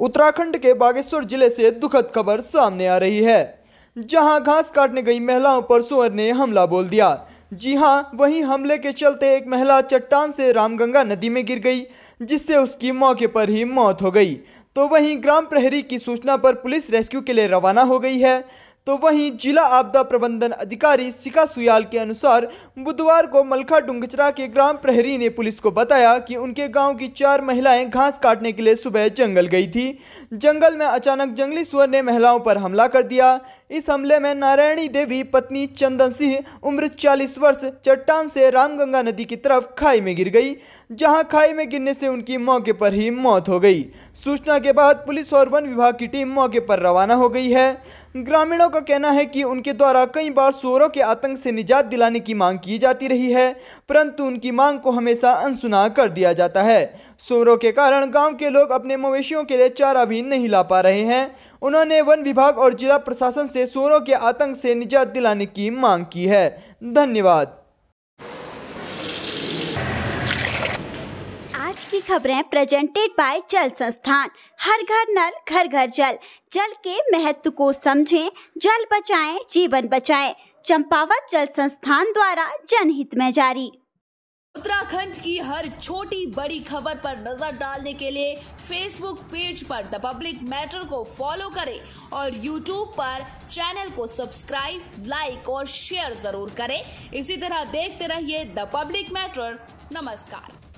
उत्तराखंड के बागेश्वर जिले से दुखद खबर सामने आ रही है जहां घास काटने गई महिलाओं पर सुअर ने हमला बोल दिया जी हां वहीं हमले के चलते एक महिला चट्टान से रामगंगा नदी में गिर गई जिससे उसकी मौके पर ही मौत हो गई तो वहीं ग्राम प्रहरी की सूचना पर पुलिस रेस्क्यू के लिए रवाना हो गई है तो वहीं जिला आपदा प्रबंधन अधिकारी सिका सुयाल के अनुसार बुधवार को मलखा डुंगचरा के ग्राम प्रहरी ने पुलिस को बताया कि उनके गांव की चार महिलाएं घास काटने के लिए सुबह जंगल गई थी जंगल में अचानक जंगली सुअर ने महिलाओं पर हमला कर दिया इस हमले में नारायणी देवी पत्नी चंदन सिंह उम्र 40 वर्ष चट्टान से रामगंगा नदी की तरफ खाई में गिर गई जहां खाई में गिरने से उनकी मौके पर ही मौत हो गई सूचना के बाद पुलिस और वन विभाग की टीम मौके पर रवाना हो गई है ग्रामीणों का कहना है कि उनके द्वारा कई बार सोरों के आतंक से निजात दिलाने की मांग की जाती रही है परंतु उनकी मांग को हमेशा अनसुना कर दिया जाता है सोरों के कारण गांव के लोग अपने मवेशियों के लिए चारा भी नहीं ला पा रहे हैं उन्होंने वन विभाग और जिला प्रशासन से सोरों के आतंक से निजात दिलाने की मांग की है धन्यवाद आज की खबरें प्रेजेंटेड बाय जल संस्थान हर घर नल घर घर जल जल के महत्व को समझें जल बचाएं जीवन बचाएं चंपावत जल संस्थान द्वारा जनहित में जारी उत्तराखंड की हर छोटी बड़ी खबर पर नजर डालने के लिए फेसबुक पेज पर द पब्लिक मैटर को फॉलो करें और यूट्यूब पर चैनल को सब्सक्राइब लाइक और शेयर जरूर करें इसी तरह देखते रहिए द पब्लिक मैटर नमस्कार